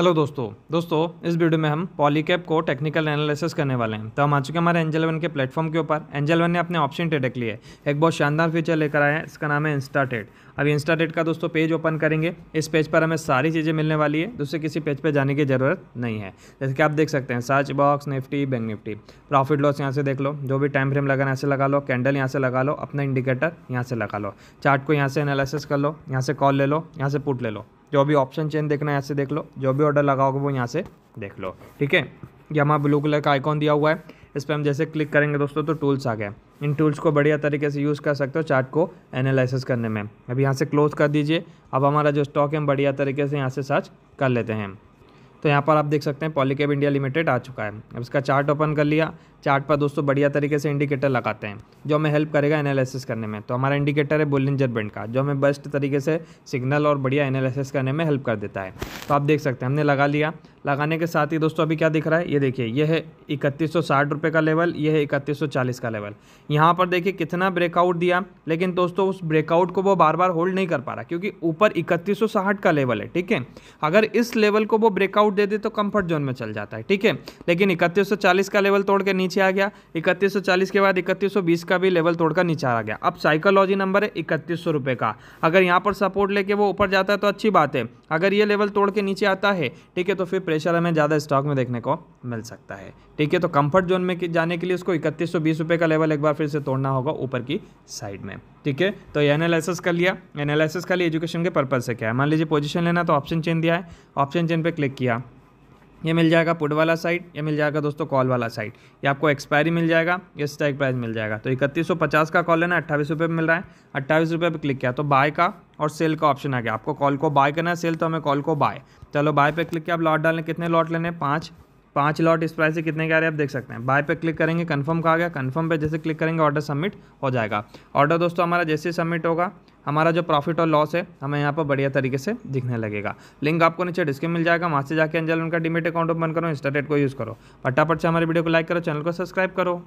hello दोस्तों दोस्तों इस वीडियो में हम पॉलीकैप को टेक्निकल एनालिसिस करने वाले हैं तो हम आ चुके हैं हमारे एंजल वन के प्लेटफॉर्म के ऊपर एंजल वन ने अपने ऑप्शन ट्रेड लिए एक बहुत शानदार फीचर लेकर आया है इसका नाम है इंस्टा ट्रेड अब इंस्टा ट्रेड का दोस्तों पेज ओपन करेंगे इस पेज पर हमें सारी चीज़ें मिलने वाली है दूसरे किसी पेज पर जाने की ज़रूरत नहीं है जैसे कि आप देख सकते हैं search box Nifty Bank Nifty profit loss यहाँ से देख लो जो भी टाइम फ्रेम लगाना यहाँ से लगा लो कैंडल यहाँ से लगा लो अपना इंडिकेटर यहाँ से लगा लो चार्ट को यहाँ से एनालिसिस कर लो यहाँ से कॉल ले लो यहाँ से पुट ले लो जो भी ऑप्शन चेन देखना है यहाँ से देख लो जो भी ऑर्डर लगाओगे वो यहाँ से देख लो ठीक है ये हमारा ब्लू कलर का आइकॉन दिया हुआ है इस पर हम जैसे क्लिक करेंगे दोस्तों तो टूल्स आ गए इन टूल्स को बढ़िया तरीके से यूज़ कर सकते हो चार्ट को एनालिसिस करने में अब यहाँ से क्लोज कर दीजिए अब हमारा जो स्टॉक है हम बढ़िया तरीके से यहाँ से सर्च कर लेते हैं तो यहाँ पर आप देख सकते हैं पॉलीकेब इंडिया लिमिटेड आ चुका है अब इसका चार्ट ओपन कर लिया चार्ट पर दोस्तों बढ़िया तरीके से इंडिकेटर लगाते हैं जो हमें हेल्प करेगा एनालिसिस करने में तो हमारा इंडिकेटर है बोलिंजर बैंड का जो हमें बेस्ट तरीके से सिग्नल और बढ़िया एनालिसिस करने में हेल्प कर देता है तो आप देख सकते हैं हमने लगा लिया लगाने के साथ ही दोस्तों अभी क्या दिख रहा है ये देखिए ये है इकतीस का लेवल ये है इकतीस का लेवल यहाँ पर देखिए कितना ब्रेकआउट दिया लेकिन दोस्तों उस ब्रेकआउट को वो बार बार होल्ड नहीं कर पा रहा क्योंकि ऊपर इकतीस का लेवल है ठीक है अगर इस लेवल को वो ब्रेकआउट दे दे तो कम्फर्ट जोन में चल जाता है ठीक है लेकिन इकतीस का लेवल तोड़ के नीचे आ गया इकतीस सौ चालीस के बाद इकतीस सौ बीस का भी लेवल तोड़कर नीचे आ गया अब साइकोलॉजी नंबर है इकतीस सौ रुपये का अगर यहाँ पर सपोर्ट लेके वो ऊपर जाता है तो अच्छी बात है अगर ये लेवल तोड़ के नीचे आता है ठीक है तो फिर प्रेशर हमें ज़्यादा स्टॉक में देखने को मिल सकता है ठीक है तो कम्फर्ट जोन में जाने के लिए उसको इकतीस का लेवल एक बार फिर से तोड़ना होगा ऊपर की साइड में ठीक है तो ये एनालिसिस कर लिया एनालिसिस खाली एजुकेशन के पर्पज़ से क्या है मान लीजिए पोजिशन लेना तो ऑप्शन चेंज दिया है ऑप्शन चेंज पर क्लिक किया ये मिल जाएगा पुट वाला साइड ये मिल जाएगा दोस्तों कॉल वाला साइड ये आपको एक्सपायरी मिल जाएगा ये स्ट्राइक प्राइस मिल जाएगा तो इकतीस सौ पचास का कॉल लेना अट्ठाईस रुपये मिल रहा है अट्ठाईस रुपये पर क्लिक किया तो बाय का और सेल का ऑप्शन आ गया आपको कॉल को बाय करना है सेल तो हमें कॉल को बाय चलो बाय पे क्लिक किया आप लॉट डालने कितने लॉट लेने पाँच पाँच लॉट इस प्राइस से कितने के आ रहे हैं आप देख सकते हैं बाय पे क्लिक करेंगे कन्फर्म का आ गया कन्फर्म पर जैसे क्लिक करेंगे ऑर्डर सबमिट हो जाएगा ऑर्डर दोस्तों हमारा जैसे सबमिट होगा हमारा जो प्रॉफिट और लॉस है हमें यहाँ पर बढ़िया तरीके से दिखने लगेगा लिंक आपको नीचे डिस्क्रिप्शन मिल जाएगा वहाँ से जाकर एंजल उनका डिमेट अकाउंट ओपन करो इंस्टाटेट को यूज़ करो फटाफट से हमारे वीडियो को लाइक करो चैनल को सब्सक्राइब करो